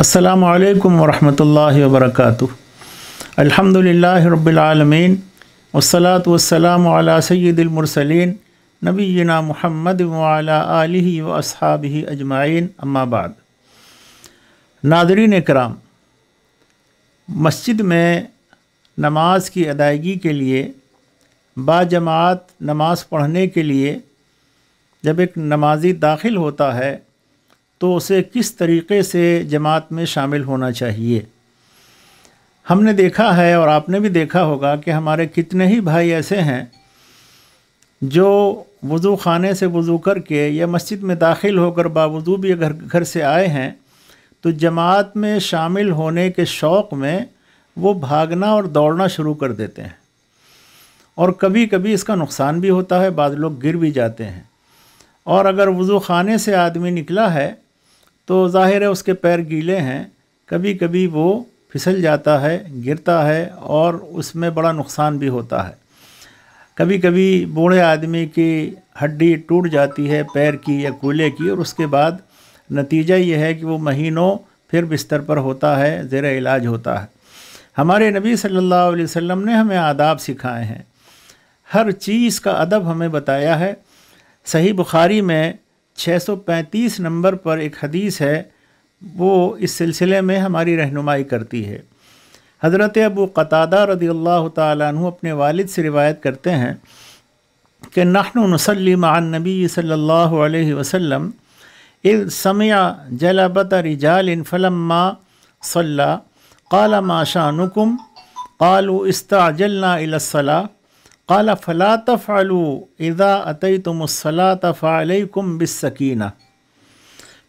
अस्सलाम वालेकुम रहमतुल्लाहि व बरकातुहू अल्हम्दुलिल्लाहि रब्बिल आलमीन वस्सलातु वस्सलाम अला सय्यिदिल मुरसलीन नबीना मुहम्मद व अला आलिहि व अस्हाबिहि अजमाइन अम्मा बाद नादरीन कराम मस्जिद में नमाज की अदायगी के लिए बाजमात नमाज पढ़ने के लिए जब एक नमाजी दाखिल होता है तो उसे किस तरीके से जमात में शामिल होना चाहिए हमने देखा है और आपने भी देखा होगा कि हमारे कितने ही भाई ऐसे हैं जो वज़ू खाने से वज़ू करके या मस्जिद में दाखिल होकर बावजू भी घर घर से आए हैं तो जमात में शामिल होने के शौक़ में वो भागना और दौड़ना शुरू कर देते हैं और कभी कभी इसका नुकसान भी होता है बाद लोग गिर भी जाते हैं और अगर वज़ू खाने से आदमी निकला है तो ज़ाहिर है उसके पैर गीले हैं कभी कभी वो फिसल जाता है गिरता है और उसमें बड़ा नुकसान भी होता है कभी कभी बूढ़े आदमी की हड्डी टूट जाती है पैर की या कूले की और उसके बाद नतीजा ये है कि वो महीनों फिर बिस्तर पर होता है ज़ेर इलाज होता है हमारे नबी सल्लल्लाहु अलैहि वसल्लम ने हमें आदाब सिखाए हैं हर चीज़ का अदब हमें बताया है सही बुखारी में 635 नंबर पर एक हदीस है वो इस सिलसिले में हमारी रहनुमाई करती है हज़रत अबू कतादा रदी अल्लाह तु अपने वालिद से रिवायत करते हैं कि नहन नसली नबी सल्ला वसम इल जलाबत रिजाल फलम्मा सल्ला काला माशानुकुम कालू इस्ताजलना इलसला काला फ़ला तफ़ालू इज़ा अतई तुम सला तफ़ालकुम बिसकीना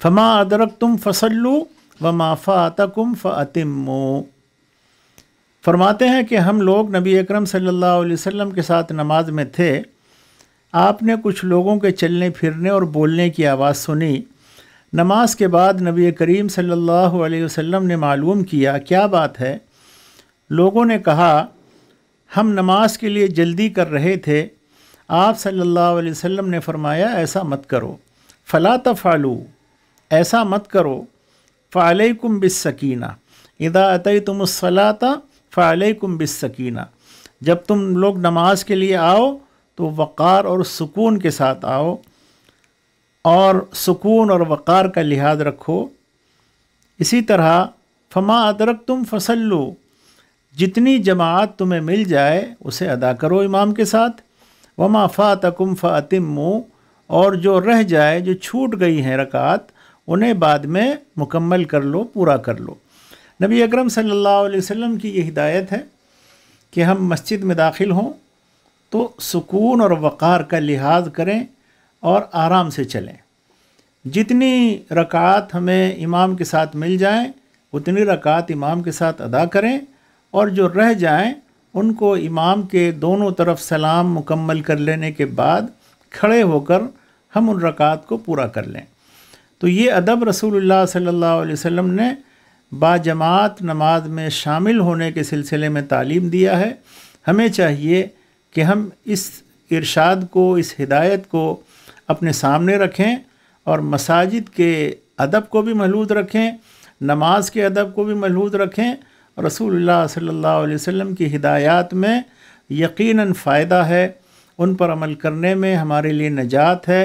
फ़मा अदरक तुम फसलू व माफ़ा तकुम फ़तिमो फरमाते हैं कि हम लोग नबी अकरम सल्लल्लाहु अलैहि वसल्लम के साथ नमाज में थे आपने कुछ लोगों के चलने फिरने और बोलने की आवाज़ सुनी नमाज के बाद नबी करीम सल्लल्लाहु अलैहि वसल्लम ने मालूम किया क्या बात है लोगों ने कहा हम नमाज के लिए जल्दी कर रहे थे आप सल्लल्लाहु अलैहि वसल्लम ने फरमाया ऐसा मत करो फ़ला तफ़ालू ऐसा मत करो फ़ालकुम बिसकीना इदा अतई तुम उसलाता फ़ालकुम बिसकीना जब तुम लोग नमाज के लिए आओ तो वक़ार और सुकून के साथ आओ और सुकून और वक़ार का लिहाज रखो इसी तरह फमा अदरक तुम फसल्लू जितनी जमात तुम्हें मिल जाए उसे अदा करो इमाम के साथ वमा फ़ा तकुम फ़ातिमु और जो रह जाए जो छूट गई हैं रकात उन्हें बाद में मुकम्मल कर लो पूरा कर लो नबी अकरम सल्लल्लाहु अलैहि वसल्लम की ये हिदायत है कि हम मस्जिद में दाखिल हों तो सुकून और वक़ार का लिहाज करें और आराम से चलें जितनी रकात हमें इमाम के साथ मिल जाएँ उतनी रकात इमाम के साथ अदा करें और जो रह जाएं उनको इमाम के दोनों तरफ सलाम मुकम्मल कर लेने के बाद खड़े होकर हम उन रकात को पूरा कर लें तो ये अदब रसूलुल्लाह सल्लल्लाहु अलैहि वसल्लम ने बाजमात नमाज में शामिल होने के सिलसिले में तालीम दिया है हमें चाहिए कि हम इस इरशाद को इस हिदायत को अपने सामने रखें और मसाजिद के अदब को भी महलूद रखें नमाज के अदब को भी महलूद रखें रसूल सल्ला वसम की हिदायत में यकीन फ़ायदा है उन पर अमल करने में हमारे लिए नजात है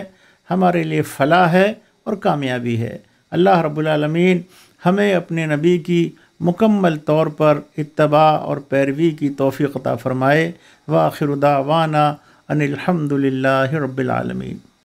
हमारे लिए फ़लाह है और कामयाबी है अल्लाह रब्लमीन हमें अपने नबी की मुकम्मल तौर पर इतबा और पैरवी की तोफ़ी अता फ़रमाए व आखिर अनिलहमदिल्ला रबालमीन